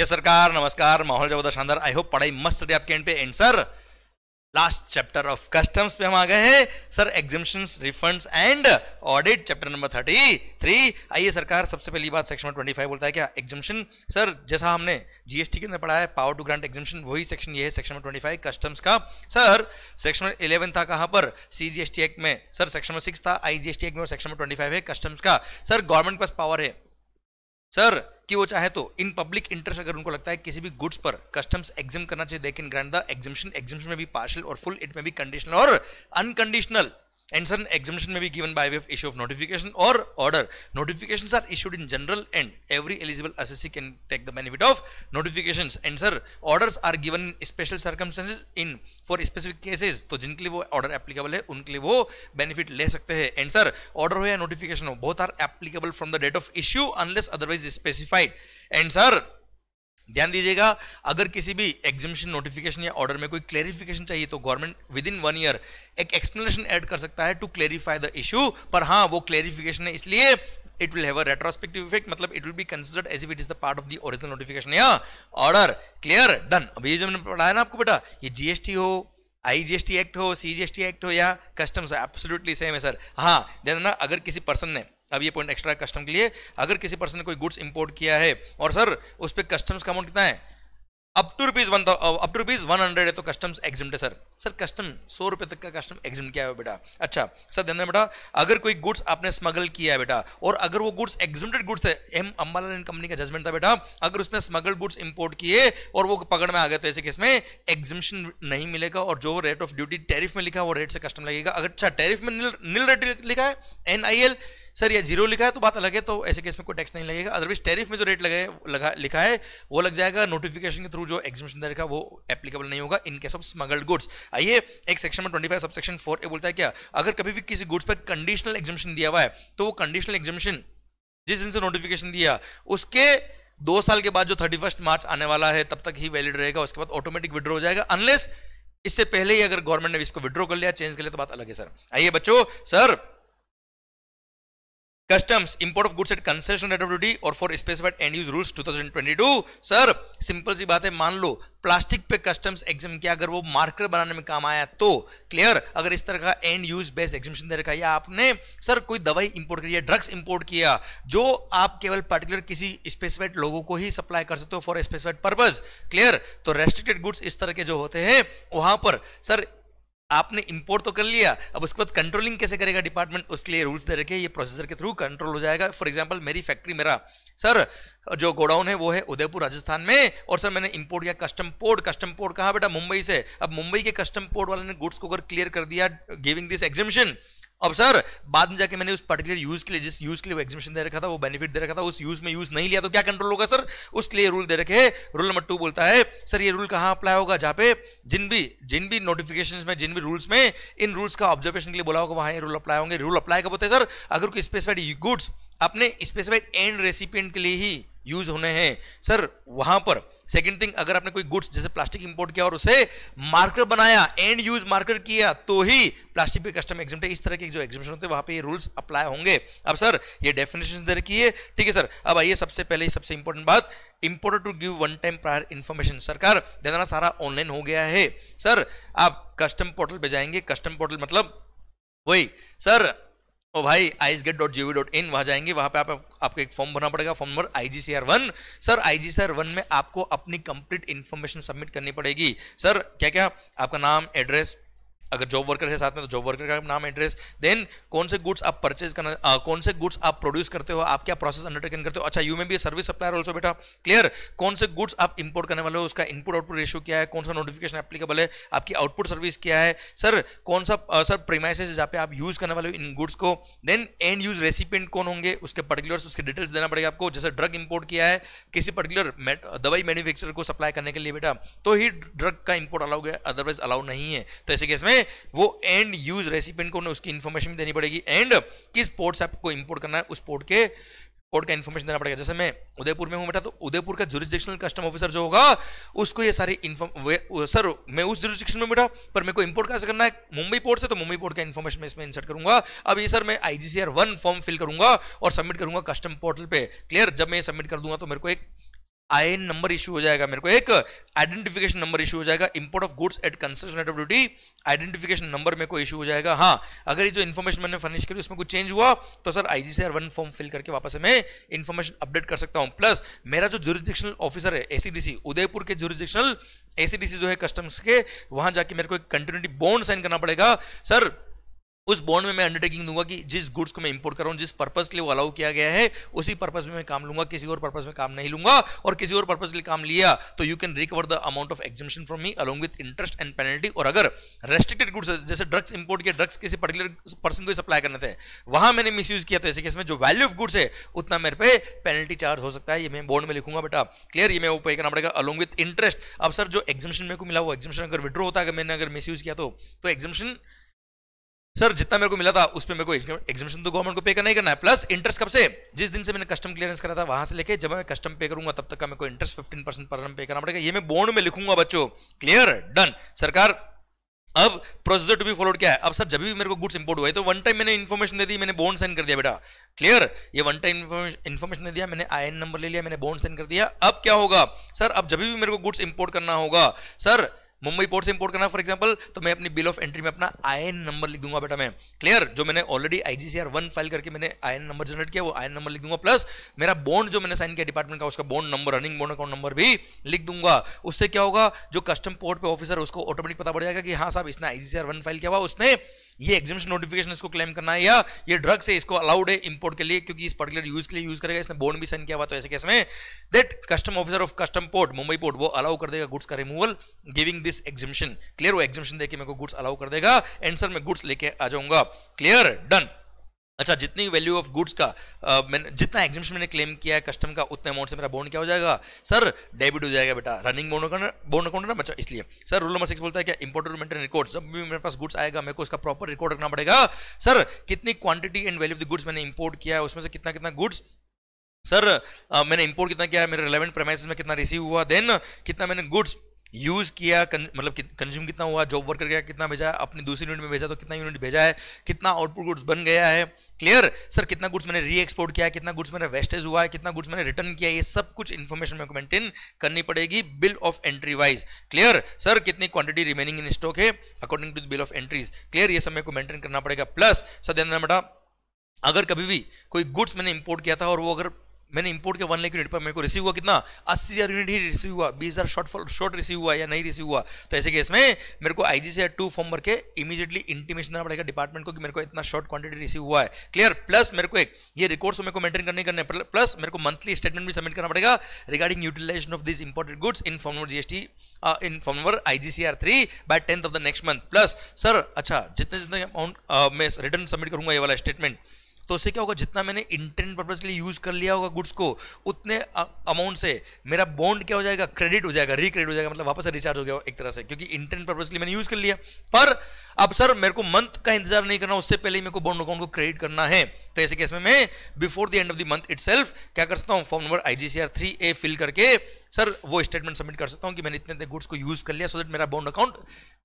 yes सरकार नमस्कार माहौल जबरदस्त शानदार आई होप पढ़ाई मस्त रही आपके एंड पे and sir last chapter of customs पे हम आ गए हैं sir exemption refunds and audit chapter number thirty three आइए सरकार सबसे पहली बात सेक्शन ट्वेंटी फाइव बोलता है क्या एग्जिबिशन सर जैसा हमने जीएसटी के अंदर पढ़ा है पावर टू ग्रांट एग्जिबिशन वही सेक्शन ये है सेक्शन ट्वेंटी फाइव कस्टम्स का सर सेक्शन इलेवन था कहाँ पर C G S T act में सर सेक्शन सिक्स था I G S T act में सेक्शन ट्वेंटी फाइव है कस्टम्स का सर गवर्नमेंट के पास पावर है सर कि वो चाहे तो इन पब्लिक इंटरेस्ट अगर उनको लगता है किसी भी गुड्स पर कस्टम्स एग्जाम करना चाहिए they can grant the exemption exemption में भी पार्शल और फुल इट में भी कंडीशनल और अनकंडीशनल एंड सर एग्जामिशन में भी given by way of issue of notification और order notification are issued in general and every eligible assessee can take the benefit of notification and sir order are given special circumstances in for specific cases तो जिनके लिए वो order applicable है उनके लिए वो benefit ले सकते हैं एंड सर ऑर्डर हो या नोटिफिकेशन हो बहुत are applicable from the date of issue unless otherwise specified and sir ध्यान दीजिएगा अगर किसी भी एग्जिबिशन नोटिफिकेशन या ऑर्डर में कोई क्लेरिफिकेशन चाहिए तो government within one year एक एक्सप्लेनेशन ऐड कर सकता है टू क्लेरिफाई द इशू पर हाँ वो क्लेरिफिकेशन है इसलिए it will have a retrospective effect मतलब it will be considered as it is the part of the original notification या ऑर्डर क्लियर डन अभी जो मैंने पढ़ाया ना आपको बेटा ये जीएसटी हो आईजीएसटी एक्ट हो सीजीएसटी एक्ट हो या कस्टम्स एब्सोल्युटली सेम है सर हाँ देन ना अगर किसी पर्सन ने अब ये पॉइंट एक्स्ट्रा कस्टम के लिए अगर किसी पर्सन ने कोई गुड्स इंपोर्ट किया है और सर उस पर कस्टम्स का अमाउंट कितना है up to rupees one up to rupees one hundred है तो कस्टम्स एग्जिम्ट है सर सर कस्टम सौ रुपए तक का कस्टम एग्जिम किया है बेटा अच्छा सर ध्यान बेटा अगर कोई गुड्स आपने स्मगल किया है बेटा और अगर वो गुड्स एग्जिमटेड गुड्स है एम अम्बाला कंपनी का जजमेंट था बेटा अगर उसने स्मगल गुड्स इंपोर्ट किए और वो पकड़ में आ गए तो ऐसे केस में एग्जिमिशन नहीं मिलेगा और जो रेट ऑफ ड्यूटी टेरिफ में लिखा वो रेट से कस्टम लगेगा अगर अच्छा टेरिफ में निल, निल रेट लिखा है एन सर ये जीरो लिखा है तो बात अलग है तो ऐसे केस में कोई टैक्स नहीं लगेगा अदरवाइज टैरिफ में जो रेट लगे लगा लिखा है वो लग जाएगा नोटिफिकेशन के थ्रू जो एग्जिबिशन देखा वो एप्लीकेबल नहीं होगा in case of smuggled goods आइए एक सेक्शन में 25 सब सेक्शन 4 ए बोलता है क्या अगर कभी भी किसी गुड्स पर कंडीशनल एग्जामेशन दिया हुआ है तो वो कंडीशनल एग्जामेशन जिस दिन से नोटिफिकेशन दिया उसके दो साल के बाद जो थर्टी मार्च आने वाला है तब तक ही वैलिड रहेगा उसके बाद ऑटोमेटिक विड्रो हो जाएगा अनलेस इससे पहले ही अगर गवर्नमेंट ने इसको विड्रो कर लिया चेंज कर लिया तो बात अलग है सर आइए बच्चों sir customs import of goods at concessional rate of duty or for specified end use rules 2022 sir simple सी बात है मान लो प्लास्टिक पे कस्टम्स एग्जाम किया अगर वो मार्कर बनाने में काम आया तो क्लियर अगर इस तरह का एंड यूज बेस्ड एग्जामिशन दे रखा या आपने सर कोई दवाई इंपोर्ट करी ड्रग्स इंपोर्ट किया जो आप केवल पर्टिकुलर किसी स्पेसिफाइड लोगों को ही सप्लाई कर सकते हो फॉर स्पेसिफाइड पर्पज क्लियर तो रेस्ट्रिक्टेड गुड्स इस तरह के जो होते हैं वहां पर सर आपने इंपोर्ट तो कर लिया अब उसके बाद कंट्रोलिंग कैसे करेगा डिपार्टमेंट उसके लिए रूल्स दे रखे ये प्रोसेसर के थ्रू कंट्रोल हो जाएगा फॉर एग्जांपल मेरी फैक्ट्री मेरा सर जो गोडाउन है वो है उदयपुर राजस्थान में और सर मैंने इंपोर्ट किया कस्टम पोर्ट कस्टम पोर्ट कहा बेटा मुंबई से अब मुंबई के कस्टम पोर्ट वाले ने गुड्स को अगर क्लियर कर दिया गिविंग दिस एग्जिबिशन अब सर बाद में जाके मैंने उस पर्टिकुलर यूज के लिए जिस यूज के लिए एग्जिबिशन दे रखा था वो बेनिफिट दे रखा था उस यूज में यूज नहीं लिया तो क्या कंट्रोल होगा सर उसके लिए रूल दे रखे रूल नंबर टू बोलता है सर ये रूल कहाँ अप्लाई होगा जहाँ पे जिन भी जिन भी नोटिफिकेशन में जिन भी रूल्स में इन रूल्स का ऑब्जर्वेशन के लिए बोला होगा वहां ये रूल अप्लाई होंगे रूल अप्लाई कब होते हैं सर अगर कोई स्पेसिफाइड गुड्स अपने स्पेसिफाइड एंड रेसिपियंट के लिए ही यूज होने हैं सर वहां पर सेकंड थिंग अगर आपने कोई गुड्स जैसे प्लास्टिक इंपोर्ट किया और उसे मार्कर बनाया एंड यूज मार्कर किया तो ही प्लास्टिक पे कस्टम एग्जाम इस तरह के जो एग्जामेशन होते हैं वहां पे ये रूल्स अप्लाई होंगे अब सर ये डेफिनेशन दे रखी है ठीक है सर अब आइए सबसे पहले सबसे इंपॉर्टेंट बात important to give one time prior information सरकार देना सारा ऑनलाइन हो गया है सर आप कस्टम पोर्टल पर जाएंगे कस्टम पोर्टल मतलब वही सर ओ भाई ICEGATE dot gov dot in वहां जाएंगे वहां पे आप, आपको एक फॉर्म भरना पड़ेगा form number I G C R one sir I G C R one में आपको अपनी कंप्लीट इन्फॉर्मेशन सबमिट करनी पड़ेगी सर क्या क्या आपका नाम एड्रेस अगर जॉब वर्कर है साथ में तो जॉब वर्कर का नाम एड्रेस देन कौन से गुड्स आप परचेज करना आ, कौन से गुड्स आप प्रोड्यूस करते हो आप क्या प्रोसेस अंडरटेकन करते हो अच्छा यू में भी सर्विस सप्लायर ऑल्सो बेटा क्लियर कौन से गुड्स आप इंपोर्ट करने वाले हो उसका इनपुट आउटपुट रेशियो क्या है कौन सा नोटिफिकेशन एप्लीकेबल है आपकी आउटपुट सर्विस क्या है सर कौन सा आ, सर प्रीमाइस जहाँ पे आप यूज करने वाले हो इन गुड्स को देन एंड यूज रेसिपेंट कौन होंगे उसके पर्टिकुलर उसके डिटेल्स देना पड़ेगा आपको जैसे ड्रग इंपोर्ट किया है किसी पर्टिकुलर दवाई मैन्युफैक्चर को सप्लाई करने के लिए बेटा तो ही ड्रग का इंपोर्ट अलाउ है अदरवाइज अलाउ नहीं है तो ऐसे केस में है वो एंड यूज रेसिपेंट को उसकी इन्फॉर्मेशन देनी पड़ेगी एंड किस पोर्ट से आपको इम्पोर्ट करना है उस पोर्ट के कोड का इन्फॉर्मेशन देना पड़ेगा जैसे मैं उदयपुर में हूँ बेटा तो उदयपुर का जुरिस्डिक्शनल कस्टम ऑफिसर जो होगा उसको ये सारी इन्फॉर्म सर मैं उस जुरिस्डिक्शन में बैठा पर मेरे को इंपोर्ट कैसे करना है मुंबई पोर्ट से तो मुंबई पोर्ट का इन्फॉर्मेशन मैं इसमें इंसर्ट करूंगा अब ये सर मैं आईजीसीआर वन फॉर्म फिल करूंगा और सबमिट करूंगा कस्टम पोर्टल पर क्लियर जब मैं सबमिट कर दूंगा तो मेरे को एक आई नंबर इशू हो जाएगा मेरे को एक आइडेंटिफिकेशन नंबर इशू हो जाएगा import of goods at concessional rate of duty identification number मेरे को इशू हो जाएगा हाँ अगर ये जो इन्फॉर्मेशन मैंने फर्निश करी उसमें कुछ चेंज हुआ तो sir I G one form fill करके वापस मैं इन्फॉर्मेशन अपडेट कर सकता हूँ प्लस मेरा जो जुरिडिक्शनल ऑफिसर है एसीडीसी उदयपुर के जुरिडिक्शनल एसीडीसी जो है कस्टम्स के वहां जाके मेरे को एक कंटिन्यूटी बॉन्ड साइन करना पड़ेगा सर उस बॉन्ड में मैं अंडरटेकिंग दूंगा कि जिस गुड्स को मैं इंपोर्ट कर रहा हूं जिस पर्पज के लिए वो अलाउ किया गया है उसी पर्पज में मैं काम लूंगा किसी और पर्पज में काम नहीं लूंगा और किसी और पर्पज के लिए काम लिया तो you can recover the amount of exemption from me along with interest and penalty और अगर रेस्ट्रिक्टेड गुड्स जैसे ड्रग्स इंपोर्ट किया ड्रग्स किसी पर्टिकुलर पर्सन को सप्लाई करने थे वहां मैंने मिस यूज किया तो ऐसे केस में जो वैल्यू ऑफ गुड्स है उतना मेरे पे पेनल्टी चार्ज हो सकता है ये मैं बॉन्ड में लिखूंगा बेटा क्लियर ये मैं वो पे करना पड़ेगा अलोंग विद इंटरेस्ट अब सर जो एग्जिबिशन मेरे को मिला वो एग्जिबिशन अगर विड्रो होता है अगर मैंने अगर मिस यूज किया तो एग्जिबिशन तो सर जितना मेरे को मिला था उस पर मेरे को एग्जामिशन तो गवर्नमेंट को पे करना ही करना है प्लस इंटरेस्ट कब से जिस दिन से मैंने कस्टम क्लियरेंस करा था वहां से लेके जब मैं कस्टम पे करूंगा तब तक का मेरे को इंटरेस्ट फिफ्टीन परसेंट पर पे करना पड़ेगा ये मैं बोर्ड में लिखूंगा बच्चों क्लियर डन सरकार अब प्रोसीजर टू बी फॉलोड क्या है अब सर जब भी मेरे को गुड्स इंपोर्ट हुए तो वन टाइम मैंने इन्फॉर्मेशन दे दी मैंने बॉन्ड साइन कर दिया बेटा क्लियर ये वन टाइम इन्फॉर्मेशन दे दिया मैंने आई नंबर ले लिया मैंने बॉन्ड साइन कर दिया अब क्या होगा सर अब जब भी मेरे को गुड्स इंपोर्ट करना होगा सर मुंबई पोर्ट से इंपोर्ट करना फॉर एग्जाम्पल तो मैं अपनी बिल ऑफ एंट्री में अपना आई नंबर लिख दूंगा बेटा मैं क्लियर जो मैंने ऑलरेडी आईजीसीआर वन फाइल करके मैंने आई नंबर जनरेट किया वो आई नंबर लिख दूंगा प्लस मेरा बॉन्ड जो मैंने साइन किया डिपार्टमेंट का उसका bond number running bond account number भी लिख दूंगा उससे क्या होगा जो कस्टम पोर्ट पर ऑफिसर उसको ऑटोमेटिक पता पड़ जाएगा कि हाँ साहब इसने आईजीसीआर वन फाइल किया हुआ उसने ये एग्जिबिशन नोटिफिकेशन इसको क्लेम करना है या ये ड्रग्स से इसको अलाउड है इंपोर्ट के लिए क्योंकि इस पर्टिकुलर यूज के लिए यूज करेगा इसने बोर्ड भी साइन किया हुआ तो ऐसे केस में that custom officer of custom port Mumbai port वो अलाउ कर देगा गुड्स का removal giving this exemption clear वो एग्जिबिशन देखिए मेरे को गुड्स अलाउ कर देगा एंसर में गुड्स लेके आ जाऊंगा क्लियर डन अच्छा जितनी वैल्यू ऑफ गुड्स का मैंने जितना एग्जिमिशन मैंने क्लेम किया है कस्टम का उतने अमाउंट से मेरा बोन क्या हो जाएगा सर डेबिट हो जाएगा बेटा रनिंग बोन बोन अकाउंट ना बच्चा इसलिए सर रूल नंबर सिक्स बोलता है क्या और मेंटेन रिकॉर्ड जब भी मेरे पास गुड्स आएगा मेरे को इसका प्रॉपर रिकॉर्ड रखना पड़ेगा सर कितनी quantity and value of the goods मैंने इंपोर्ट किया है उसमें से कितना कितना गुड्स सर मैंने इंपोर्ट कितना किया है मेरे रिलेवेंट प्रेमाइस में कितना रिसीव हुआ देन कितना मैंने गुड्स यूज़ किया कन, मतलब कि, कंज्यूम कितना हुआ जॉब वर्कर क्या कितना भेजा अपनी दूसरी यूनिट में भेजा तो कितना यूनिट भेजा है कितना आउटपुट गुड्स बन गया है क्लियर सर कितना गुड्स मैंने री एक्सपोर्ट किया है कितना गुड्स मैंने वेस्टेज हुआ है कितना गुड्स मैंने रिटर्न किया ये सब कुछ इन्फॉर्मेशन मेरे को मेंटेन करनी पड़ेगी bill of entry wise clear sir कितनी क्वांटिटी रिमेनिंग इन स्टॉक है according to the bill of entries clear ये सब मेरे को मेंटेन करना पड़ेगा प्लस सर ध्यान बेटा अगर कभी भी कोई गुड्स मैंने इंपोर्ट किया था और वो अगर मैंने इंपोर्ट के वन लाख यूनिट पर मेरे को रिसीव हुआ कितना अस्सी हज़ार यूनिट ही रिसीव हुआ बीस हज़ार शॉर्ट शॉर्ट रिसीव हुआ या नहीं रिसीव हुआ तो ऐसे केस में मेरे को आई से टू फॉर्म भर के इमीडिएटली इंटीमेशन देना पड़ेगा डिपार्टमेंट को कि मेरे को इतना शॉर्ट क्वांटिटी रिसीव हुआ है क्लियर प्लस मेरे को एक ये रिकॉर्ड्स मेरे को मेंटेन करने करने प्लस मेरे को मंथली स्टेटमेंट भी सबमिट करना पड़ेगा regarding utilisation of this imported goods in form number GST in form number I G C R three by tenth of the next month plus sir अच्छा जितने जितने अमाउंट मैं return submit करूंगा ये वाला स्टेटमेंट तो उससे क्या होगा जितना मैंने इंटेंट पर्पज के लिए यूज कर लिया होगा गुड्स को उतने अमाउंट से मेरा बॉन्ड क्या हो जाएगा क्रेडिट हो जाएगा रिक्रेडिट हो जाएगा मतलब वापस रिचार्ज हो गया एक तरह से क्योंकि इंटेंट पर्पज के लिए मैंने यूज कर लिया पर अब सर मेरे को मंथ का इंतजार नहीं करना उससे पहले मेरे को बॉन्ड अकाउंट को क्रेडिट करना है तो ऐसे केस में मैं before the end of the month it क्या कर सकता हूँ form number IGCR three A fill करके सर वो स्टेटमेंट सबमिट कर सकता हूँ कि मैंने इतने इतने गुड्स को यूज कर लिया सो दैट मेरा बॉन्ड अकाउंट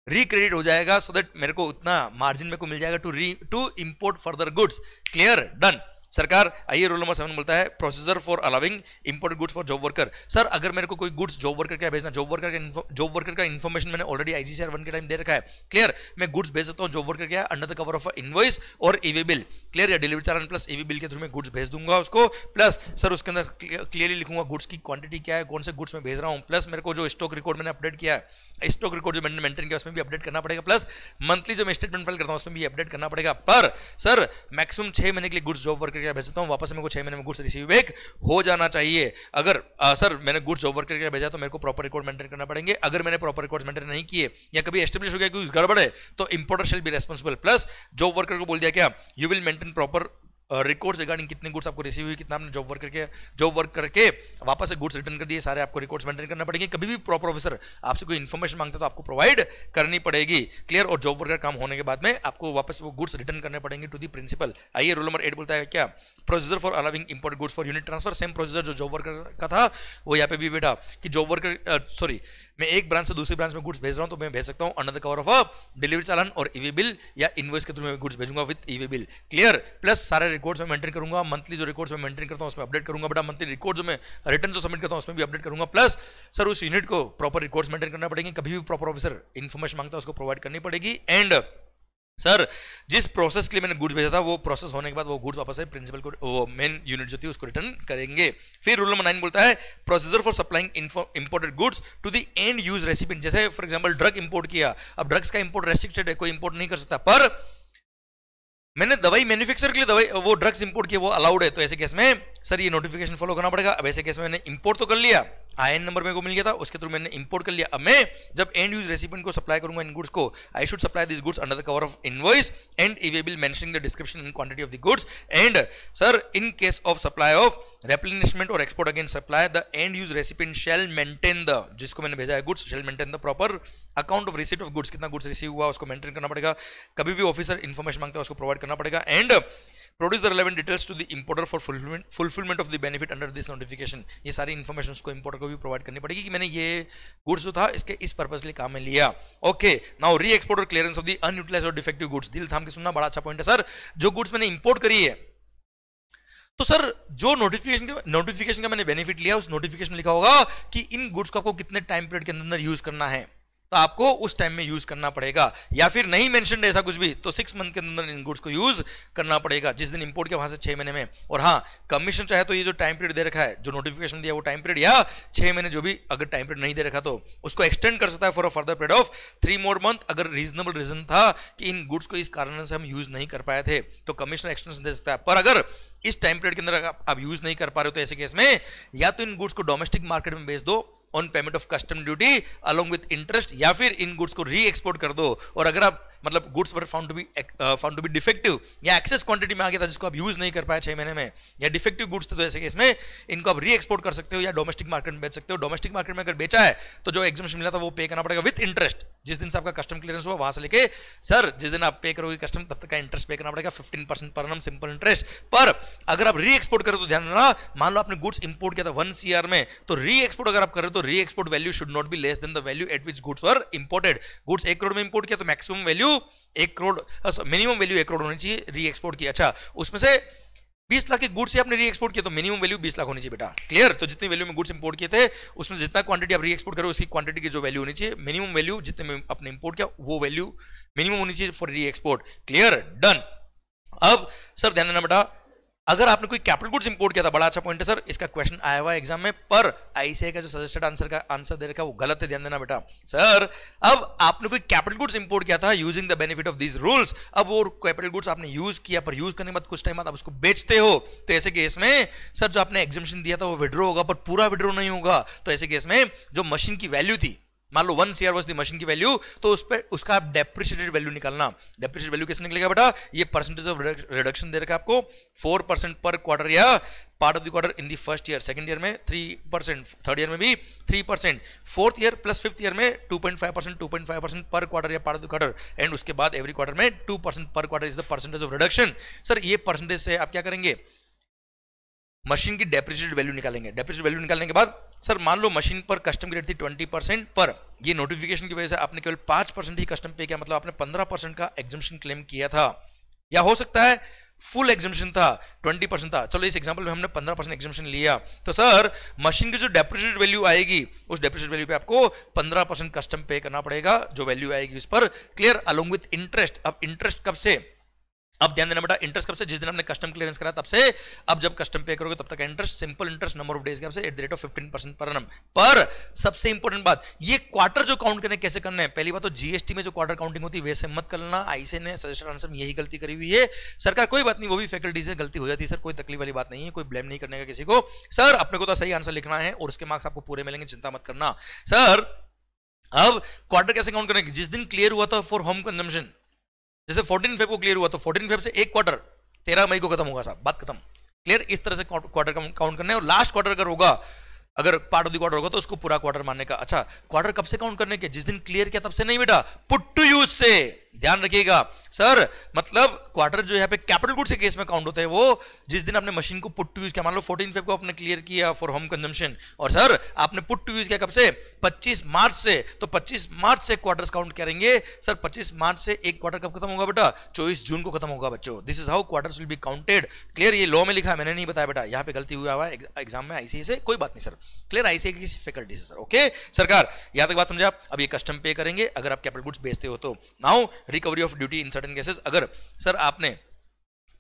रिक्रेडिट हो जाएगा सो दैट मेरे को उतना मार्जिन मेरे को मिल जाएगा to re to import further goods clear clear done सरकार आइए रूल नंबर सेवन बोलता है procedure for allowing import goods for job worker sir अगर मेरे को कोई गुड्स जॉब वर्कर क्या भेजना जॉब वर्कर का जॉब वर्कर का इन्फॉर्मेशन मैंने ऑलरेडी आईजीसीआर वन के टाइम दे रखा है क्लियर मैं गुड्स भेज देता हूँ जॉब वर्कर क्या under the cover of invoice और ईवी बिल क्लियर या delivery charge plus e-way bill के थ्रू मैं गुड्स भेज दूंगा उसको प्लस सर उसके अंदर क्लियरली लिखूंगा गुड्स की क्वांटिटी क्या है कौन से गुड्स मैं भेज रहा हूँ प्लस मेरे को जो स्टॉक रिकॉर्ड मैंने अपडेट किया है स्टॉक रिकॉर्ड जो मैंने मेंटेन किया उसमें भी अपडेट करना पड़ेगा प्लस मंथली जो मैं स्टेटमेंट फाइल करता हूँ उसमें भी अपडेट करना पड़ेगा पर सर मैक्सिमम छह महीने के लिए गुड्स जॉब वर्कर करके भेजता हूँ वापस मेरे को छह महीने में गुड्स रिसीव बैक हो जाना चाहिए अगर आ, सर मैंने गुड्स ओवर करके भेजा तो मेरे को प्रॉपर रिकॉर्ड मेंटेन करना पड़ेंगे अगर मैंने प्रॉपर रिकॉर्ड मेंटेन नहीं किए या कभी एस्टेब्लिश हो गया कि गड़बड़ है तो importer shall be responsible plus job worker को बोल दिया क्या you will maintain proper records regarding कितने गुड्स आपको रिसीव हुई कितना आपने जॉब वर्क करके जॉब वर्क करके वापस से गुड्स रिटर्न कर दिए सारे आपको रिकॉर्ड्स मेंटेन करना पड़ेंगे कभी भी प्रॉपर ऑफिसर आपसे कोई इन्फॉर्मेशन मांगता तो आपको प्रोवाइड करनी पड़ेगी क्लियर और जॉब वर्क का काम होने के बाद में आपको वापस वो गुड्स रिटर्न करने पड़ेंगे टू दी प्रिंसिपल आइए रोल नंबर एट बोलता है क्या procedure for allowing import goods for unit transfer same procedure जो जॉब वर्कर का था वो यहाँ पे भी बेटा कि जॉब वर्कर सॉरी मैं एक ब्रांच से दूसरी ब्रांच में गुड्स भेज रहा हूँ तो मैं भेज सकता हूँ under the cover of a delivery चालन और ईवी e बिल या इन्वॉइस के थ्रू मैं गुड्स भेजूंगा with e-way bill clear plus सारे रिकॉर्ड्स में मेंटेन करूंगा मंथली जो रिकॉर्ड्स में मेंटेन करता हूं उसमें अपडेट करूंगा बेटा मंथली रिकॉर्ड्स में रिटर्न जो सबमिट करता हूं उसमें भी अपडेट करूंगा प्लस सर उस यूनिट को प्रॉपर रिकॉर्ड्स मेंटेन करना पड़ेंगे कभी भी प्रॉपर ऑफिसर इन्फॉर्मेशन मांगता है उसको प्रोवाइड करनी पड़ेगी एंड सर जिस प्रोसेस के लिए मैंने गुड्स भेजा था वो प्रोसेस होने के बाद वो गुड्स वापस है प्रिंसिपल को वो मेन यूनिट जो थी उसको रिटर्न करेंगे फिर रूल नंबर नाइन बोलता है procedure for supplying imported goods to the end use recipient जैसे फॉर एग्जांपल ड्रग इंपोर्ट किया अब ड्रग्स का इंपोर्ट रेस्ट्रिक्टेड है कोई इंपोर्ट नहीं कर सकता पर मैंने दवाई मैन्युफैक्चर के लिए दवाई वो ड्रग्स इंपोर्ट किया वो अलाउड है तो ऐसे केस में सर ये नोटिफिकेशन फॉलो करना पड़ेगा अब ऐसे केस में मैंने इंपोर्ट तो कर लिया आई नंबर मेरे को मिल गया था उसके थ्रू मैंने इंपोर्ट कर लिया अब मैं जब एंड यूज रेसिपेंट को सप्लाई करूंगा इन गुड्स को I should supply this goods under the cover of invoice and I will mentioning the description in quantity of the goods and sir in case of supply of replenishment और export again supply the end use recipient shall maintain the जिसको मैंने भेजा है goods shall maintain the proper account of receipt of goods कितना goods receive हुआ उसको maintain करना पड़ेगा कभी भी ऑफिसर इन्फॉर्मेशन मांगता है उसको प्रोवाइड करना पड़ेगा and produce the relevant details to the importer for fulfilment fulfilment of the benefit under this notification ये सारी इन्फॉर्मेशन को इंपोर्टर को भी प्रोवाइड करनी पड़ेगी कि मैंने ये गुड्स जो था इसके इस पर्पज लिए काम में लिया ओके नाउ री एक्सपोर्ट और क्लियरेंस ऑफ द अनयूटिलाइज और डिफेक्टिव गुड्स दिल थाम के सुनना बड़ा अच्छा पॉइंट है सर जो गुड्स मैंने इंपोर्ट करी है तो सर जो नोटिफिकेशन के नोटिफिकेशन का मैंने बेनिफिट लिया उस नोटिफिकेशन लिखा होगा कि इन गुड्स को आपको कितने टाइम पीरियड के अंदर यूज करना है तो आपको उस टाइम में यूज करना पड़ेगा या फिर नहीं मैं ऐसा कुछ भी तो सिक्स मंथ के अंदर इन गुड्स को यूज करना पड़ेगा जिस दिन इंपोर्ट किया वहां से छह महीने में और हाँ कमीशन चाहे तो ये जो टाइम पीरियड दे रखा है जो नोटिफिकेशन दिया वो टाइम पीरियड या छह महीने जो भी अगर टाइम पीरियड नहीं दे रखा तो उसको एक्सटेंड कर सकता है for a further period of three more month अगर रीजनेबल रीजन था कि इन गुड्स को इस कारण से हम यूज नहीं कर पाए थे तो कमीशन एक्सटेंशन दे सकता है पर अगर इस टाइम पीरियड के अंदर आप यूज नहीं कर पा रहे हो तो ऐसे केस में या तो इन गुड्स को डोमेस्टिक मार्केट में बेच दो on payment of custom duty along with interest या फिर इन गुड्स को री एक्सपोर्ट कर दो और अगर आप मतलब goods were found to be found to be defective या एक्सेस क्वांटिटी में आ गया था जिसको आप यूज नहीं कर पाए छह महीने में या डिफेक्टिव गुड्स थे तो ऐसे केस में इनको आप री एक्सपोर्ट कर सकते हो या डोमेस्टिक मार्केट में बेच सकते हो डोमेस्टिक मार्केट में अगर बेचा है तो जो एग्जामेशन मिला था वो पे करना पड़ेगा विद इंटरेस्ट जिस दिन से आपका कस्टम क्लियरेंस हुआ वहां से लेके सर जिस दिन आप पे करोगे कस्टम तब तक का इंटरेस्ट पे करना पड़ेगा फिफ्टीन परसेंट पर सिंपल इंटरेस्ट पर अगर आप री एक्सपोर्ट करें तो ध्यान देना मान लो आपने गुड्स इंपोर्ट किया था वन सी में तो री एक्सपोर्ट अगर आप कर रहे हो तो re export value should not be less than the value at which goods were imported goods एक करोड़ में इंपोर्ट किया तो मैक्सिमम वैल्यू एक करोड़ मिनिमम वैल्यू एक करोड़ होनी चाहिए री एक्सपोर्ट की अच्छा उसमें से बीस लाख के गुड्स आपने रीएक्सपोर्ट किया तो मिनिमम वैल्यू बीस लाख होनी चाहिए बेटा क्लियर तो जितनी वैल्यू में गुड्स इंपोर्ट किए थे उसमें जितना क्वांटिटी आप रीएक्सपोर्ट करो उसकी क्वांटिटी की जो वैल्यू होनी चाहिए मिनिमम वैल्यू जितने में आपने इंपोर्ट किया वो वैल्यू मिनिमम होनी चाहिए फॉर रीएक्सपोर्ट क्लियर डन अब सर ध्यान देना बेटा अगर आपने कोई कैपिटल गुड्स इंपोर्ट किया था बड़ा अच्छा पॉइंट है सर इसका क्वेश्चन आया हुआ एग्जाम में पर आईसीआई का जो सजेस्टेड आंसर का आंसर दे रखा वो गलत है ध्यान देना बेटा सर अब आपने कोई कैपिटल गुड्स इंपोर्ट किया था using the benefit of this rules अब वो कैपिटल गुड्स आपने यूज किया पर यूज करने के बाद कुछ टाइम बाद आप उसको बेचते हो तो ऐसे केस में सर जो आपने एग्जामिशन दिया था वो विड्रो होगा पर पूरा विड्रो नहीं होगा तो ऐसे केस में जो मशीन की वैल्यू थी मान लो one CR was the machine की वैल्यू तो उस पर उसका आप डेप्रिशिएटेड वैल्यू निकालना डेप्रिशिएट वैल्यू कैसे निकलेगा बेटा ये परसेंटेज ऑफ रिडक्शन दे रखा आपको फोर परसेंट पर क्वार्टर या part of the quarter in the first year second year में थ्री परसेंट थर्ड ईयर में भी three percent fourth year plus fifth year में two point five percent two point five percent per quarter या part of the quarter and उसके बाद every quarter में two percent per quarter is the percentage of reduction sir ये percentage से आप क्या करेंगे मशीन की डेप्रिशिएटेड वैल्यू निकालेंगे डेप्रिशिएटेड वैल्यू निकालने के बाद सर मान लो मशीन पर कस्टम की रेट थी ट्वेंटी परसेंट पर ये नोटिफिकेशन की वजह से आपने केवल पांच परसेंट ही कस्टम पे किया मतलब आपने पंद्रह परसेंट का एग्जिबिशन क्लेम किया था या हो सकता है फुल एग्जिबिशन था 20 परसेंट था चलो इस एग्जांपल में हमने 15 परसेंट एग्जिबिशन लिया तो सर मशीन की जो डेप्रिशिएट वैल्यू आएगी उस डेप्रिशिएट वैल्यू पे आपको 15 परसेंट कस्टम पे करना पड़ेगा जो वैल्यू आएगी उस पर क्लियर अलोंग विथ इंटरेस्ट अब इंटरेस्ट कब से अब ध्यान देना बेटा इंटरेस्ट कब से जिस दिन हमने कस्टम क्लियरेंस करा तब से अब जब कस्टम पे करोगे तब तक interest simple interest number of days के at the rate of fifteen percent per annum पर सबसे इंपॉर्टेंट बात ये क्वार्टर जो काउंट करने कैसे करना है पहली बात तो जीएसटी में जो क्वार्टर काउंटिंग होती है वैसे मत करना आईसी ने सजेशन आंसर में यही गलती करी हुई है सरकार कोई बात नहीं वो भी फैकल्टी से गलती हो जाती है सर कोई तकलीफ वाली बात नहीं है कोई ब्लेम नहीं करने का किसी को सर अपने को तो सही आंसर लिखना है और उसके मार्क्स आपको पूरे मिलेंगे चिंता मत करना सर अब क्वार्टर कैसे काउंट करेंगे जिस दिन क्लियर हुआ था फॉर होम कंजम्पन जैसे फोर्टीन फेब को क्लियर हुआ तो फोर्टीन फेब से एक क्वार्टर तेरह मई को खत्म होगा साहब बात खत्म क्लियर इस तरह से क्वार्टर काउंट करना है और लास्ट क्वार्टर अगर होगा अगर पार्ट ऑफ द क्वार्टर होगा तो उसको पूरा क्वार्टर मानने का अच्छा क्वार्टर कब से काउंट करने के जिस दिन क्लियर किया तब से नहीं बेटा पुट टू यूज से ध्यान रखिएगा सर मतलब क्वार्टर जो यहाँ पे कैपिटल गुड्स के केस में काउंट होता है वो जिस दिन आपने मशीन को पुट टू यूज किया मान लो फोर्टीन फेब को आपने क्लियर किया फॉर होम कंजम्पशन और सर आपने पुट टू यूज किया कब से 25 मार्च से तो 25 मार्च से क्वार्टर्स काउंट करेंगे सर 25 मार्च से एक क्वार्टर कब खत्म होगा बेटा 24 जून को खत्म होगा बच्चों this is how quarters will be counted clear ये लॉ में लिखा है मैंने नहीं बताया बेटा यहाँ पे गलती हुआ हुआ एग्जाम में आईसीए से कोई बात नहीं सर क्लियर आईसीए की फैकल्टी से सर ओके सरकार यहाँ तक बात समझा अब ये कस्टम पे करेंगे अगर आप कैपिटल गुड्स बेचते हो तो now recovery of duty in certain cases अगर सर आपने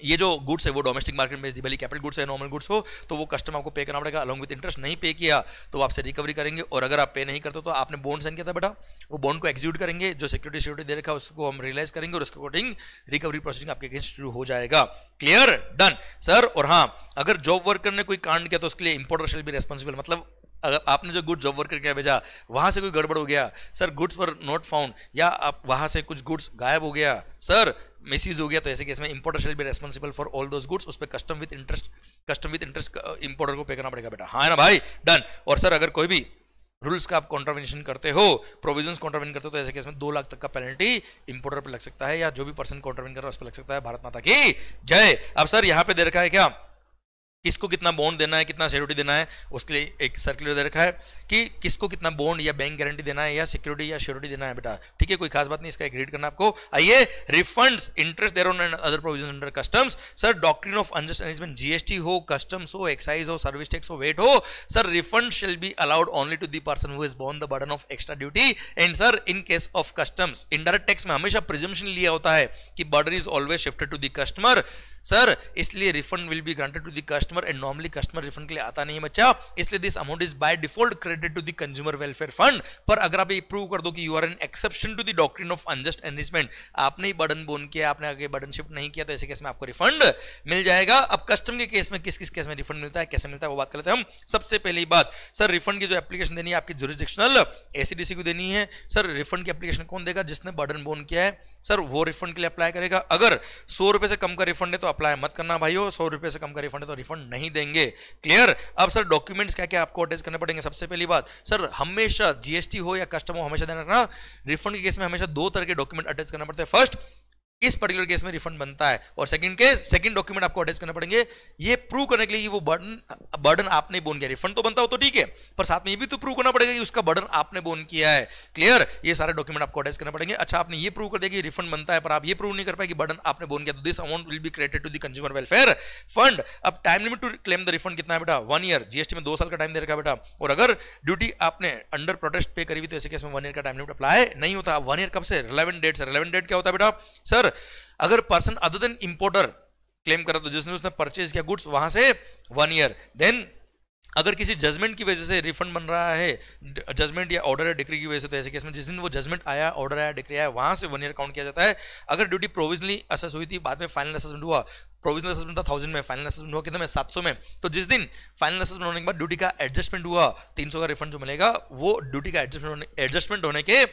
ये जो गुड्स है वो डोमेस्टिक मार्केट में भले कैपिटल गुड्स है नॉर्मल गुड्स हो तो वो कस्टम आपको पे करना पड़ेगा अलॉन्ग विद इंटरेस्ट नहीं पे किया तो आपसे रिकवरी करेंगे और अगर आप पे नहीं करते तो आपने बॉन्ड सेंड किया था बेटा वो बॉन्ड को एग्जीक्यूट करेंगे जो सिक्योरिटी सिक्योरिटी दे रखा है उसको हम रियलाइज करेंगे और उसके अकॉर्डिंग रिकवरी प्रोसेसिंग आपके अगेंस्ट शुरू हो जाएगा क्लियर डन सर और हाँ अगर जॉब वर्कर ने कोई कांड किया तो उसके लिए इंपोर्टर शेल भी रेस्पॉन्सिबल मतलब अगर आपने जो गुड्स जॉब वर्कर क्या भेजा वहाँ से कोई गड़बड़ हो गया sir goods for not found या आप वहाँ से कुछ गुड्स गायब हो गया सर मिसयूज हो गया तो ऐसे केस में इंपोर्टर शेल भी responsible for all those goods उस पर custom with interest custom with interest importer को पे करना पड़ेगा बेटा हाँ ना भाई डन और सर अगर कोई भी रूल्स का आप कॉन्ट्रावेंशन करते हो प्रोविजन कॉन्ट्रावेंट करते हो तो ऐसे केस में दो लाख तक का पेनल्टी इंपोर्टर पर लग सकता है या जो भी पर्सन कॉन्ट्रावेंट कर रहा है उस पर लग सकता है भारत माता की जय अब सर यहाँ पे दे रखा है क्या किसको कितना बॉन्ड देना है कितना सिक्योरिटी देना है उसके लिए एक सर्कुलर दे रखा है कि किसको कितना बॉन्ड या बैंक गारंटी देना है या सिक्योरिटी या श्योरिटी देना है बेटा ठीक है कोई खास बात नहीं इसका एक रीड करना आपको आइए refund interest there on other provision under customs sir doctrine of unjust arrangement GST हो कस्टम्स हो एक्साइज हो सर्विस टैक्स हो वेट हो sir refund shall be allowed only to the person who is the burden of extra duty and sir in case of customs indirect tax में हमेशा presumption लिया होता है कि burden is always shifted to the customer sir इसलिए refund will be granted to customer customer customer and normally customer refund के लिए आता नहीं है बच्चा इसलिए this amount is by default credit to the consumer welfare fund पर अगर आप ये प्रूव कर दो कि you are an exception to the doctrine of unjust enrichment आपने ही बर्डन बोन किया आपने आगे बर्डन शिफ्ट नहीं किया तो ऐसे केस में आपको रिफंड मिल जाएगा अब कस्टम के केस में किस किस केस में रिफंड मिलता है कैसे मिलता है वो बात कर लेते हैं हम सबसे पहली बात सर रिफंड की जो एप्लीकेशन देनी है आपकी जुरिस्डिक्शनल एसीडीसी को देनी है सर रिफंड की एप्लीकेशन कौन देगा जिसने बर्डन बोन किया है सर वो रिफंड के लिए अप्लाई करेगा अगर सौ रुपए से कम का रिफंड है तो अप्लाई मत करना भाई हो सौ रुपए से कम का रिफंड है तो रिफंड नहीं देंगे क्लियर अब सर डॉक्यूमेंट्स क्या क्या आपको अटैच करने पड़ेंगे सबसे पहली बात सर हमेशा जीएसटी हो या कस्टम हो हमेशा ध्यान रखना रिफंड के केस में हमेशा दो तरह के डॉक्यूमेंट अटैच करना पड़ते हैं फर्स्ट इस पर्टिकुलर केस में रिफंड बनता है और सेकंड केस सेकंड डॉक्यूमेंट आपको अटैच करना पड़ेंगे ये प्रूव करने के लिए वो बर्डन बर्डन आपने बोन किया रिफंड तो बनता हो तो ठीक है पर साथ में ये भी तो प्रूव करना पड़ेगा कि उसका बर्डन आपने बोन किया है क्लियर ये सारे डॉक्यूमेंट आपको अटैच करना पड़ेंगे अच्छा आपने ये प्रूव कर दिया कि रिफंड बनता है पर आप ये प्रूव नहीं कर पाए कि बर्डन आपने बोन किया तो this amount will be created to the consumer welfare fund अब time limit to claim the refund कितना है बेटा वन ईयर जीएसटी में दो साल का टाइम दे रखा बेटा और अगर ड्यूटी आपने अंडर प्रोटेस्ट पे करी हुई तो ऐसे केस में वन ईयर का टाइम लिमिट अप्लाई नहीं होता वन ईयर कब से रिलेवेंट डेट से रिलेवेंट डेट क्या होता है बेटा सर अगर person other than importer claim करा तो जिसने उसने परचेज किया गुड्स वहां से वन ईयर देन अगर किसी जजमेंट की वजह से रिफंड बन रहा है जजमेंट या ऑर्डर या डिक्री की वजह से तो ऐसे केस में जिस दिन वो जजमेंट आया ऑर्डर आया डिक्री आया वहां से वन ईयर काउंट किया जाता है अगर ड्यूटी प्रोविजनली असेस हुई थी बाद में फाइनल असेसमेंट हुआ प्रोविजनल असेसमेंट था थाउजेंड में फाइनल असेसमेंट हुआ कितने में सात में तो जिस दिन फाइनल असेसमेंट होने के बाद ड्यूटी का एडजस्टमेंट हुआ तीन का रिफंड जो मिलेगा वो ड्यूटी का एडजस्टमेंट एडजस्टमेंट होने के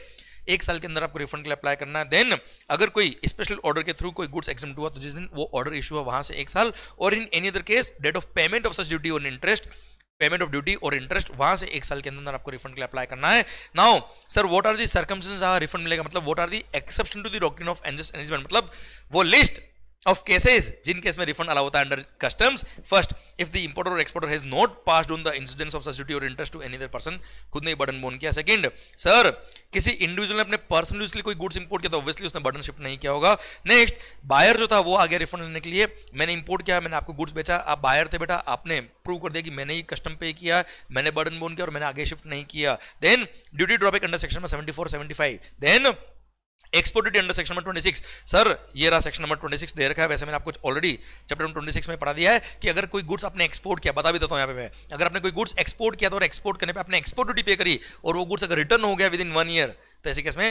एक साल के अंदर आपको रिफंड के लिए अप्लाई करना है देन अगर कोई स्पेशल ऑर्डर के थ्रू कोई गुड्स एग्जाम हुआ तो जिस दिन वो ऑर्डर इशू हुआ वहां से एक साल और in any other case date of payment of such duty on interest payment of duty और इंटरेस्ट वहां से एक साल के अंदर आपको रिफंड के लिए अप्लाई करना है now sir what are the circumstances refund मिलेगा मतलब what are the exception to the doctrine of unjust management मतलब वो list of cases case case refund refund होता under customs first if the importer or exporter has not passed on the incidence of such or interest to any other person खुद ने burden borne किया second sir किसी individual ने अपने personal use के लिए कोई गुड्स इंपोर्ट किया था तो ऑब्वियसली उसने बटन शिफ्ट नहीं किया होगा नेक्स्ट बायर जो था वो आगे गया रिफंड लेने के लिए मैंने इंपोर्ट किया मैंने आपको गुड्स बेचा आप बायर थे बेटा आपने प्रूव कर दिया कि मैंने ही कस्टम पे किया मैंने बर्डन बोन किया और मैंने आगे शिफ्ट नहीं किया then duty drawback under section में seventy four seventy five then exported under section number six sir ये रहा सेक्शन नंबर 26 दे रखा है वैसे मैंने आपको ऑलरेडी चैप्टर नंबर सिक्स में पढ़ा दिया है कि अगर कोई गुड्स आपने एक्सपोर्ट किया बता भी देता हूँ यहाँ पे मैं अगर आपने कोई गुड्स एक्सपोर्ट किया तो और एक्सपोर्ट करने पर आपने एक्सपोर्ट ड्यूटी पे करी और वो गुड्स अगर रिटर्न हो गया विद इन वन ईयर तो ऐसे केस में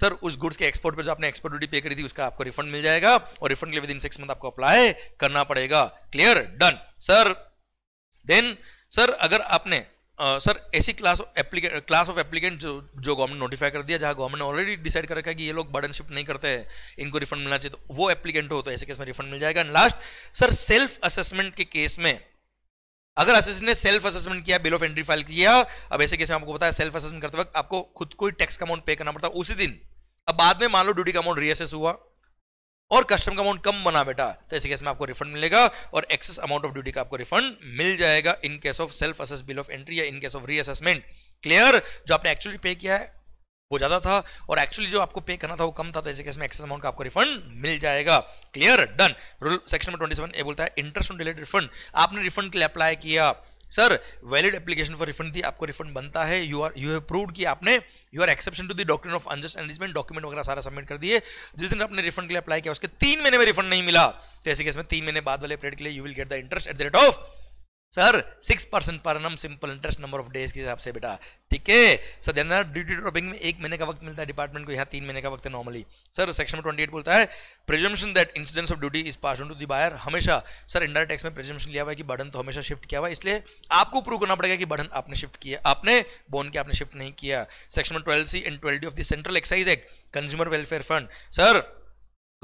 सर उस गुड्स के एक्सपोर्ट पर जो आपने एक्सपोर्ट ड्यूटी पे करी थी उसका आपको रिफंड मिल जाएगा और रिफंड के लिए विद इन सिक्स मंथ आपको अप्लाई करना पड़ेगा clear done sir then sir अगर आपने सर ऐसी class applicant class of applicant जो जो गवर्नमेंट नोटिफाई कर दिया जहाँ गवर्नमेंट ने ऑलरेडी डिसाइड कर रखा है कि ये लोग बर्डन शिफ्ट नहीं करते हैं इनको रिफंड मिलना चाहिए तो वो एप्लीकेंट हो तो ऐसे केस में रिफंड मिल जाएगा and last sir self assessment के केस में अगर असेसमेंट ने सेल्फ असेसमेंट किया बिल ऑफ एंट्री फाइल किया अब ऐसे केस में आपको बताया सेल्फ असेसमेंट करते वक्त आपको खुद को ही टैक्स का अमाउंट पे करना पड़ता है उसी दिन अब बाद में मान लो ड्यूटी का अमाउंट रीअसेस हुआ और कस्टम का अमाउंट कम बना बेटा तो ऐसे केस में आपको रिफंड मिलेगा और एक्सेस अमाउंट ऑफ ड्यूटी का आपको रिफंड मिल जाएगा in case of self assess bill of entry या in case of reassessment clear जो आपने एक्चुअली पे किया है वो ज्यादा था और एक्चुअली जो आपको पे करना था वो कम था तो ऐसे केस में एक्सेस अमाउंट का आपको रिफंड मिल जाएगा clear done rule section number 27 A बोलता है इंटरेस्ट ऑन डिलेड रिफंड आपने रिफंड के लिए अप्लाई किया sir valid application for refund थी आपको रिफंड बनता है you are you have proved कि आपने you are exception to the doctor of unjust enrichment document वगैरह सारा सबमिट कर दिए जिस दिन आपने रिफंड के लिए अप्लाई किया उसके तीन महीने में रिफंड नहीं मिला तो ऐसे केस में तीन महीने बाद वाले पीरियड के लिए you will get the interest at the rate of sir six percent per annum simple interest number of days के हिसाब से बेटा ठीक है सर ध्यान ड्यूटी ड्रॉपिंग में एक महीने का वक्त मिलता है डिपार्टमेंट को यहाँ तीन महीने का वक्त है नॉर्मली सर सेक्शन में ट्वेंटी एट बोलता है presumption that incidence of duty is pass to the buyer हमेशा सर इंडर टैक्स में प्रिजम्पन लिया हुआ है कि बर्डन तो हमेशा शिफ्ट किया हुआ है इसलिए आपको प्रूव करना पड़ेगा कि बर्डन आपने शिफ्ट किया आपने बोन के आपने शिफ्ट नहीं किया section twelve C and twelve of the central excise act consumer welfare fund sir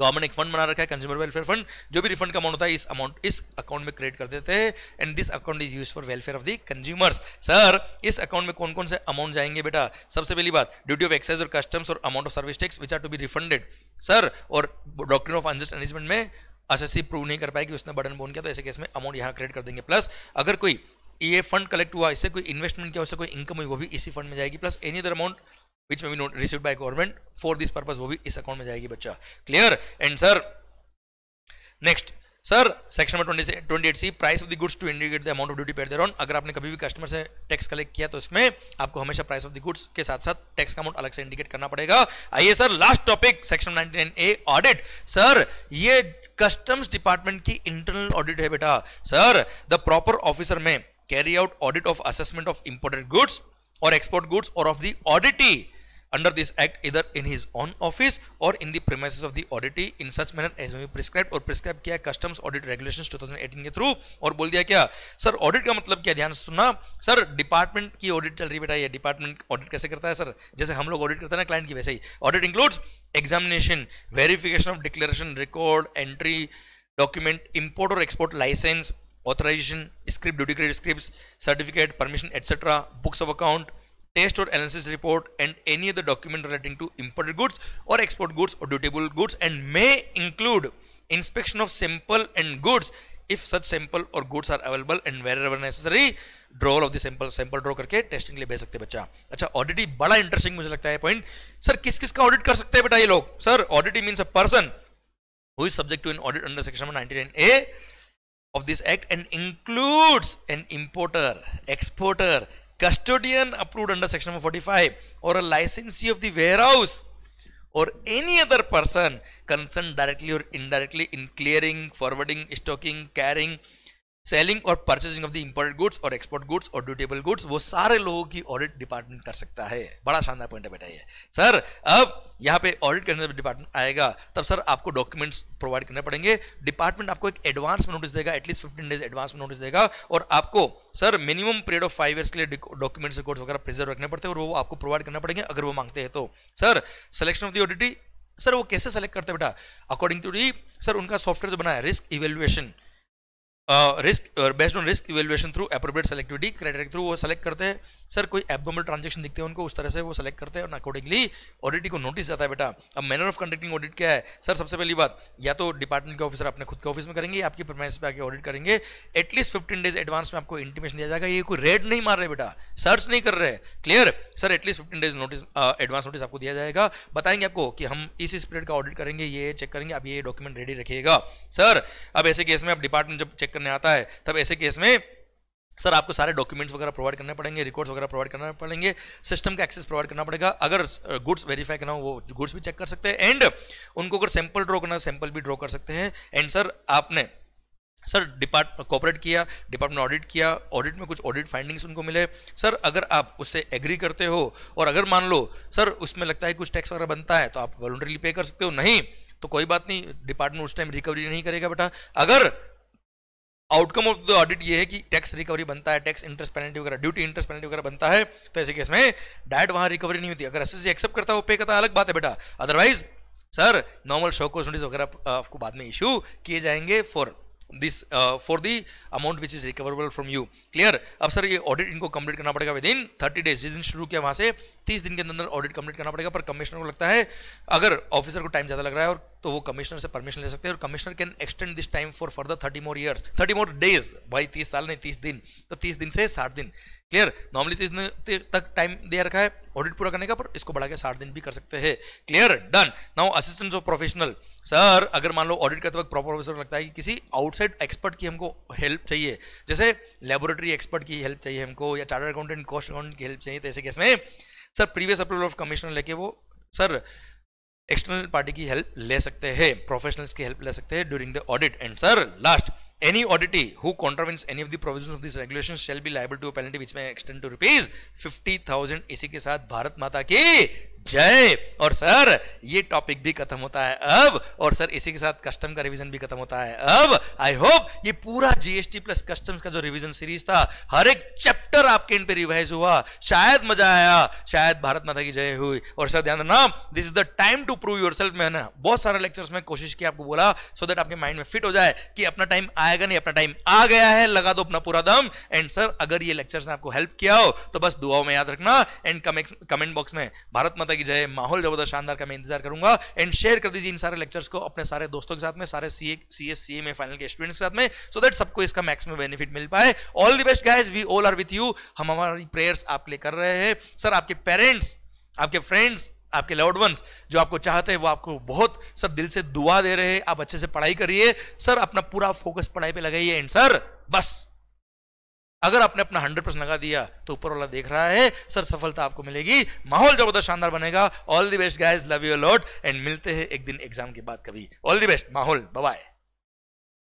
government एक फंड बना रखा है कंज्यूमर वेलफेयर फंड जो भी रिफंड का अमाउंट होता है इस अमाउंट इस अकाउंट में क्रिएट कर देते हैं and this account is use for welfare of the consumers sir इस अकाउंट में कौन कौन से अमाउंट जाएंगे बेटा सबसे पहली बात ड्यूटी ऑफ एक्साइज और कस्टम्स और amount of service tax which are to be refunded sir और डॉक्टर ऑफ अनजस्ट मैनेजमेंट में असेसी प्रूव नहीं कर पाएगी उसने बटन बोन किया तो ऐसे केस में अमाउंट यहाँ क्रिएट कर देंगे प्लस अगर कोई ये फंड कलेक्ट हुआ इससे कोई इन्वेस्टमेंट किया उससे कोई इनकम हुई वो भी इसी फंड में जाएगी plus any other amount which may be not receive by government for this purpose वो भी इस अकाउंट में जाएगी बच्चा clear and sir next sir section number twenty twenty eight C price of the goods to indicate the amount of duty paid there अगर आपने कभी भी कस्टमर से टैक्स कलेक्ट किया तो इसमें आपको हमेशा प्राइस ऑफ द गुड्स के साथ साथ टैक्स का अमाउंट अलग से इंडिकेट करना पड़ेगा आइए sir last topic section nine A audit sir ये कस्टम्स डिपार्टमेंट की इंटरनल ऑडिट है बेटा sir the proper officer may carry out audit of assessment of imported goods or export goods or of the auditee under this act either in his own office or in the premises of the oddity in such manner as may be prescribed or prescribed किया customs audit regulations 2018 ke through aur bol diya kya sir audit ka matlab kya dhyan se सुनना sir department ki audit chal rahi beta ye department audit kaise karta hai sir jaise hum log audit karte hai na client ki waise hi audit includes examination verification of declaration record entry document import or export license authorization script duty credit scripts certificate permission etc books of account test or analysis report and any other document relating to imported goods or export goods or dutiable goods and may include inspection of simple and goods if such sample or goods are available and wherever necessary drawal of the sample draw करके testing के लिए भेज सकते बच्चा अच्छा audit ही बड़ा interesting मुझे लगता है पॉइंट सर किस किस का ऑडिट कर सकते हैं बेटा ये लोग sir auditee means a person who is subject to in audit under section ninety nine A of this act and includes an importer exporter custodian approved under section number 45 or a licensee of the warehouse or any other person concerned directly or indirectly in clearing, forwarding, stocking, carrying, selling or purchasing of the imported goods or export goods or dutiable goods वो सारे लोगों की audit department कर सकता है बड़ा शानदार point है बेटा ये सर अब यहाँ पे ऑडिट करने डिपार्टमेंट आएगा तब सर आपको डॉक्यूमेंट्स प्रोवाइड करने पड़ेंगे डिपार्टमेंट आपको एक एडवांस में नोटिस देगा एटलीस्ट फिफ्टीन डेज एडवांस में नोटिस देगा और आपको sir minimum period of five years के लिए डॉक्यूमेंट्स रिकॉर्ड्स वगैरह प्रिजर्व रखने पड़ते हैं और वो आपको प्रोवाइड करना पड़ेंगे अगर वो मांगते हैं तो sir selection of the auditee sir वो कैसे सेलेक्ट करते हैं बेटा अकॉर्डिंग टू डी सर उनका सॉफ्टवेयर जो बनाया है risk evaluation risk based on risk evaluation through appropriate selectivity criteria through वो सेलेक्ट करते हैं सर कोई एबनॉर्मल ट्रांजेक्शन दिखते हैं उनको उस तरह से वो सेलेक्ट करते हैं और अकॉर्डिंगली ऑडिट को नोटिस जाता है बेटा अब मैनर ऑफ कंडक्टिंग ऑडिट क्या है सर सबसे पहली बात या तो डिपार्टमेंट के ऑफिसर अपने खुद के ऑफिस में करेंगे आपकी प्रमाइस पर आके ऑडिट करेंगे एटलीस्ट फिफ्टीन डेज एडवांस में आपको इंटीमेशन दिया जाएगा ये कोई रेड नहीं मार रहे बेटा सर्च नहीं कर रहे clear sir at least fifteen days notice advance notice आपको दिया जाएगा बताएंगे आपको कि हम इस इस पीरियड का ऑडिट करेंगे ये चेक करेंगे आप ये डॉक्यूमेंट रेडी रखिएगा सर अब ऐसे केस में आप डिपार्टमेंट जब चेक करने आता है तब ऐसे केस में सर आपको सारे डॉक्यूमेंट्स वगैरह प्रोवाइड करने पड़ेंगे रिकॉर्ड्स वगैरह प्रोवाइड करने पड़ेंगे सिस्टम का एक्सेस प्रोवाइड करना पड़ेगा अगर गुड्स uh, वेरीफाई करना हो वो गुड्स भी चेक कर सकते हैं एंड उनको अगर सैंपल ड्रॉ करना सैंपल भी ड्रॉ कर सकते हैं एंड सर आपने सर डिपार्ट कॉपरेट किया डिपार्टमेंट ऑडिट किया ऑडिट में कुछ ऑडिट फाइंडिंग्स उनको मिले सर अगर आप उससे एग्री करते हो और अगर मान लो सर उसमें लगता है कुछ टैक्स वगैरह बनता है तो आप वॉलंटरीली पे कर सकते हो नहीं तो कोई बात नहीं डिपार्टमेंट उस टाइम रिकवरी नहीं करेगा बेटा अगर आउटकम ऑफ द ऑडिट ये है कि टैक्स रिकवरी बनता है टैक्स इंटरेस्ट पेनल्टी वगैरह ड्यूटी इंटरेस्ट पेनल्टी वगैरह बनता है तो ऐसे केस में डायट वहां रिकवरी नहीं होती अगर एस एक्सेप्ट करता है वो पे करता अलग बात है बेटा अदरवाइज सर नॉर्मल शो को वगैरह आपको बाद में इशू किए जाएंगे for this for the amount which is recoverable from you clear अब सर ये ऑडिट इनको कंप्लीट करना पड़ेगा विद इन थर्टी डेज जिस दिन शुरू किया वहां से तीस दिन के अंदर ऑडिट कंप्लीट करना पड़ेगा पर कमिश्नर को लगता है अगर ऑफिसर को टाइम ज़्यादा लग रहा है और तो वो कमिश्नर से परमिशन ले सकते हैं और commissioner can extend this time for further thirty more year thirty more days भाई तीस साल नहीं तीस दिन तो तीस दिन से साठ दिन क्लियर नॉर्मली तीस दिन तक टाइम दिया रखा है ऑडिट पूरा करने का पर इसको बढ़ा के साठ दिन भी कर सकते हैं clear done now assistant of professional sir अगर मान लो ऑडिट करते वक्त प्रॉपर प्रोफेसर लगता है कि किसी आउटसाइड एक्सपर्ट की हमको हेल्प चाहिए जैसे लेबोरेटरी एक्सपर्ट की हेल्प चाहिए हमको या चार्टर अकाउंटेंट कॉस्ट अकाउंटेंट की हेल्प चाहिए तो ऐसे केस में sir previous approval of commissioner लेके वो सर एक्सटर्नल पार्टी की हेल्प ले सकते हैं प्रोफेशनल्स की हेल्प ले सकते हैं during the audit and sir last any auditee who contravenes any of the provision of this regulation shall be liable to penalty which may extend to rupees fifty thousand इसी के साथ भारत माता की जय और सर ये टॉपिक भी खत्म होता है अब और सर इसी के साथ कस्टम का रिवीजन भी खत्म होता है अब आई होप ये पूरा जीएसटी प्लस कस्टम्स का जो रिवीजन सीरीज था हर एक चैप्टर आपके इन पे रिवाइज हुआ शायद मजा आया शायद भारत माता की जय हुई और सर ध्यान रखना this is the time to prove yourself मैंने बहुत सारे लेक्चर्स में कोशिश की आपको बोला सो so दैट आपके माइंड में फिट हो जाए कि अपना टाइम आएगा नहीं अपना टाइम आ गया है लगा दो अपना पूरा दम एंड सर अगर ये लेक्चर्स ने आपको हेल्प किया हो तो बस दुआओं में याद रखना एंड कमेंट बॉक्स में भारत माता की जय माहौल जबरदस्त शानदार का मैं इंतजार करूंगा एंड शेयर कर दीजिए इन सारे लेक्चर्स को अपने सारे दोस्तों के साथ में सारे सी सी एस सी में फाइनल के स्टूडेंट्स के साथ में सो दैट सबको इसका मैक्सिमम बेनिफिट मिल पाए all the best guys we all are with you हम हमारी प्रेयर्स आपके लिए कर रहे हैं सर आपके पेरेंट्स आपके फ्रेंड्स आपके लव्ड वंस जो आपको चाहते हैं वो आपको बहुत सर दिल से दुआ दे रहे हैं आप अच्छे से पढ़ाई करिए सर अपना पूरा फोकस पढ़ाई पे लगाइए एंड सर बस अगर आपने अपना हंड्रेड परसेंट लगा दिया तो ऊपर वाला देख रहा है सर सफलता आपको मिलेगी माहौल जबरदस्त शानदार बनेगा all the best guys love you lot and मिलते हैं एक दिन एग्जाम के बाद कभी ऑल द बेस्ट माहौल बाय